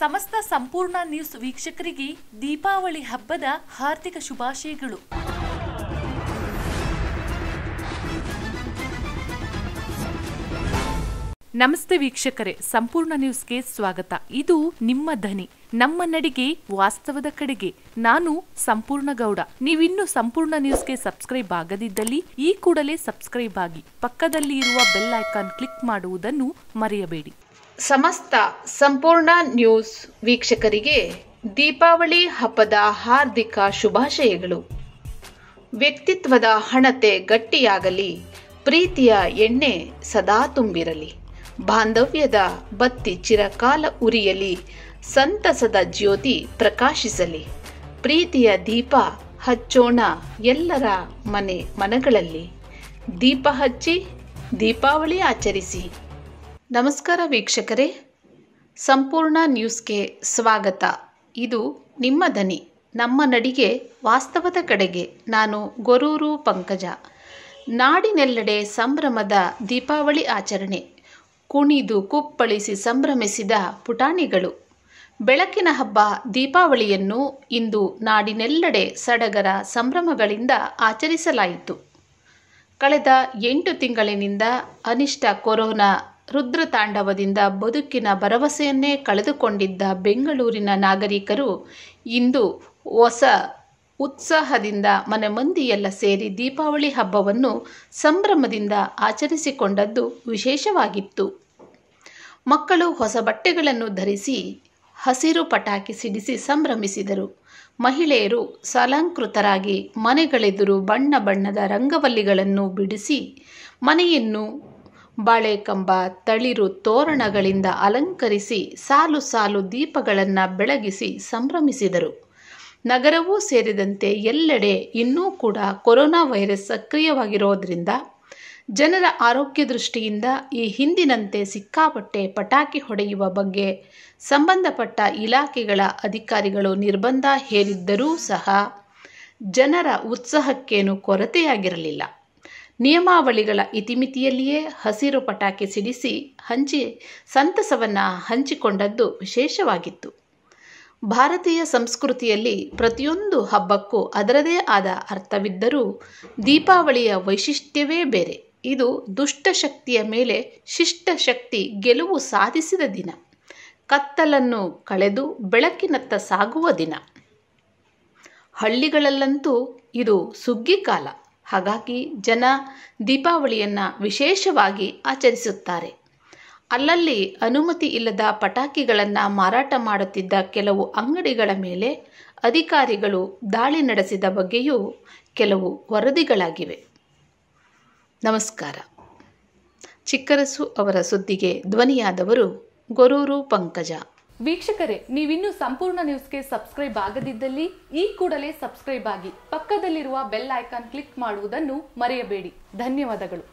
ಸಮಸ್ತ ಸಂಪೂರ್ಣ ನ್ಯೂಸ್ ವೀಕ್ಷಕರಿಗೆ ದೀಪಾವಳಿ ಹಬ್ಬದ ಹಾರ್ದಿಕ ಶುಭಾಶಯಗಳು ನಮಸ್ತೆ ವೀಕ್ಷಕರೇ ಸಂಪೂರ್ಣ ನ್ಯೂಸ್ಗೆ ಸ್ವಾಗತ ಇದು ನಿಮ್ಮ ಧನಿ ನಮ್ಮ ನಡಿಗೆ ವಾಸ್ತವದ ಕಡೆಗೆ ನಾನು ಸಂಪೂರ್ಣ ಗೌಡ ನೀವಿನ್ನು ಸಂಪೂರ್ಣ ನ್ಯೂಸ್ಗೆ ಸಬ್ಸ್ಕ್ರೈಬ್ ಆಗದಿದ್ದಲ್ಲಿ ಈ ಕೂಡಲೇ ಸಬ್ಸ್ಕ್ರೈಬ್ ಆಗಿ ಪಕ್ಕದಲ್ಲಿ ಇರುವ ಬೆಲ್ ಐಕಾನ್ ಕ್ಲಿಕ್ ಮಾಡುವುದನ್ನು ಮರೆಯಬೇಡಿ ಸಮಸ್ತ ಸಂಪೂರ್ಣ ನ್ಯೂಸ್ ವೀಕ್ಷಕರಿಗೆ ದೀಪಾವಳಿ ಹಬ್ಬದ ಹಾರ್ದಿಕ ಶುಭಾಶಯಗಳು ವ್ಯಕ್ತಿತ್ವದ ಹಣತೆ ಗಟ್ಟಿಯಾಗಲಿ ಪ್ರೀತಿಯ ಎಣ್ಣೆ ಸದಾ ತುಂಬಿರಲಿ ಬಾಂಧವ್ಯದ ಬತ್ತಿ ಚಿರಕಾಲ ಉರಿಯಲಿ ಸಂತಸದ ಜ್ಯೋತಿ ಪ್ರಕಾಶಿಸಲಿ ಪ್ರೀತಿಯ ದೀಪ ಹಚ್ಚೋಣ ಎಲ್ಲರ ಮನೆ ಮನಗಳಲ್ಲಿ ದೀಪ ಹಚ್ಚಿ ದೀಪಾವಳಿ ಆಚರಿಸಿ ನಮಸ್ಕಾರ ವೀಕ್ಷಕರೇ ಸಂಪೂರ್ಣ ನ್ಯೂಸ್ಗೆ ಸ್ವಾಗತ ಇದು ನಿಮ್ಮ ದನಿ ನಮ್ಮ ನಡಿಗೆ ವಾಸ್ತವದ ಕಡೆಗೆ ನಾನು ಗೊರೂರು ಪಂಕಜ ನಾಡಿನೆಲ್ಲೆಡೆ ಸಂಭ್ರಮದ ದೀಪಾವಳಿ ಆಚರಣೆ ಕುಣಿದು ಕುಪ್ಪಳಿಸಿ ಸಂಭ್ರಮಿಸಿದ ಪುಟಾಣಿಗಳು ಬೆಳಕಿನ ಹಬ್ಬ ದೀಪಾವಳಿಯನ್ನು ಇಂದು ನಾಡಿನೆಲ್ಲೆಡೆ ಸಡಗರ ಸಂಭ್ರಮಗಳಿಂದ ಆಚರಿಸಲಾಯಿತು ಕಳೆದ ಎಂಟು ತಿಂಗಳಿನಿಂದ ಅನಿಷ್ಟ ಕೊರೋನಾ ರುದ್ರತಾಂಡವದಿಂದ ಬದುಕಿನ ಭರವಸೆಯನ್ನೇ ಕಳೆದುಕೊಂಡಿದ್ದ ಬೆಂಗಳೂರಿನ ನಾಗರಿಕರು ಇಂದು ಹೊಸ ಉತ್ಸಾಹದಿಂದ ಮನೆ ಮಂದಿಯೆಲ್ಲ ಸೇರಿ ದೀಪಾವಳಿ ಹಬ್ಬವನ್ನು ಸಂಭ್ರಮದಿಂದ ಆಚರಿಸಿಕೊಂಡದ್ದು ವಿಶೇಷವಾಗಿತ್ತು ಮಕ್ಕಳು ಹೊಸ ಬಟ್ಟೆಗಳನ್ನು ಧರಿಸಿ ಹಸಿರು ಪಟಾಕಿ ಸಿಡಿಸಿ ಸಂಭ್ರಮಿಸಿದರು ಮಹಿಳೆಯರು ಸಲಂಕೃತರಾಗಿ ಮನೆಗಳೆದುರು ಬಣ್ಣ ಬಣ್ಣದ ರಂಗವಲ್ಲಿಗಳನ್ನು ಬಿಡಿಸಿ ಮನೆಯನ್ನು ಬಾಳೆಕಂಬ ತಳಿರು ತೋರಣಗಳಿಂದ ಅಲಂಕರಿಸಿ ಸಾಲು ಸಾಲು ದೀಪಗಳನ್ನು ಬೆಳಗಿಸಿ ಸಂಭ್ರಮಿಸಿದರು ನಗರವೂ ಸೇರಿದಂತೆ ಎಲ್ಲೆಡೆ ಇನ್ನೂ ಕೂಡ ಕೊರೋನಾ ವೈರಸ್ ಸಕ್ರಿಯವಾಗಿರೋದ್ರಿಂದ ಜನರ ಆರೋಗ್ಯ ದೃಷ್ಟಿಯಿಂದ ಈ ಹಿಂದಿನಂತೆ ಸಿಕ್ಕಾಪಟ್ಟೆ ಪಟಾಕಿ ಹೊಡೆಯುವ ಬಗ್ಗೆ ಸಂಬಂಧಪಟ್ಟ ಇಲಾಖೆಗಳ ಅಧಿಕಾರಿಗಳು ನಿರ್ಬಂಧ ಹೇರಿದ್ದರೂ ಸಹ ಜನರ ಉತ್ಸಾಹಕ್ಕೇನು ಕೊರತೆಯಾಗಿರಲಿಲ್ಲ ನಿಯಮಾವಳಿಗಳ ಇತಿಮಿತಿಯಲ್ಲಿಯೇ ಹಸಿರು ಪಟಾಕಿ ಸಿಡಿಸಿ ಹಂಚಿ ಸಂತಸವನ್ನು ಹಂಚಿಕೊಂಡದ್ದು ವಿಶೇಷವಾಗಿತ್ತು ಭಾರತೀಯ ಸಂಸ್ಕೃತಿಯಲ್ಲಿ ಪ್ರತಿಯೊಂದು ಹಬ್ಬಕ್ಕೂ ಅದರದೇ ಆದ ಅರ್ಥವಿದ್ದರೂ ದೀಪಾವಳಿಯ ವೈಶಿಷ್ಟ್ಯವೇ ಬೇರೆ ಇದು ದುಷ್ಟಶಕ್ತಿಯ ಮೇಲೆ ಶಿಷ್ಟಶಕ್ತಿ ಗೆಲುವು ಸಾಧಿಸಿದ ದಿನ ಕತ್ತಲನ್ನು ಕಳೆದು ಬೆಳಕಿನತ್ತ ಸಾಗುವ ದಿನ ಹಳ್ಳಿಗಳಲ್ಲಂತೂ ಇದು ಸುಗ್ಗಿ ಕಾಲ ಹಾಗಾಗಿ ಜನ ದೀಪಾವಳಿಯನ್ನು ವಿಶೇಷವಾಗಿ ಆಚರಿಸುತ್ತಾರೆ ಅಲ್ಲಲ್ಲಿ ಅನುಮತಿ ಇಲ್ಲದ ಪಟಾಕಿಗಳನ್ನು ಮಾರಾಟ ಮಾಡುತ್ತಿದ್ದ ಕೆಲವು ಅಂಗಡಿಗಳ ಮೇಲೆ ಅಧಿಕಾರಿಗಳು ದಾಳಿ ನಡೆಸಿದ ಬಗ್ಗೆಯೂ ಕೆಲವು ವರದಿಗಳಾಗಿವೆ ನಮಸ್ಕಾರ ಚಿಕ್ಕರಸು ಅವರ ಸುದ್ದಿಗೆ ಧ್ವನಿಯಾದವರು ಗೊರೂರು ಪಂಕಜ ವೀಕ್ಷಕರೇ ನೀವಿನ್ನೂ ಸಂಪೂರ್ಣ ನ್ಯೂಸ್ಗೆ ಸಬ್ಸ್ಕ್ರೈಬ್ ಆಗದಿದ್ದಲ್ಲಿ ಈ ಕೂಡಲೇ ಸಬ್ಸ್ಕ್ರೈಬ್ ಆಗಿ ಪಕ್ಕದಲ್ಲಿರುವ ಬೆಲ್ ಐಕಾನ್ ಕ್ಲಿಕ್ ಮಾಡುವುದನ್ನು ಮರೆಯಬೇಡಿ ಧನ್ಯವಾದಗಳು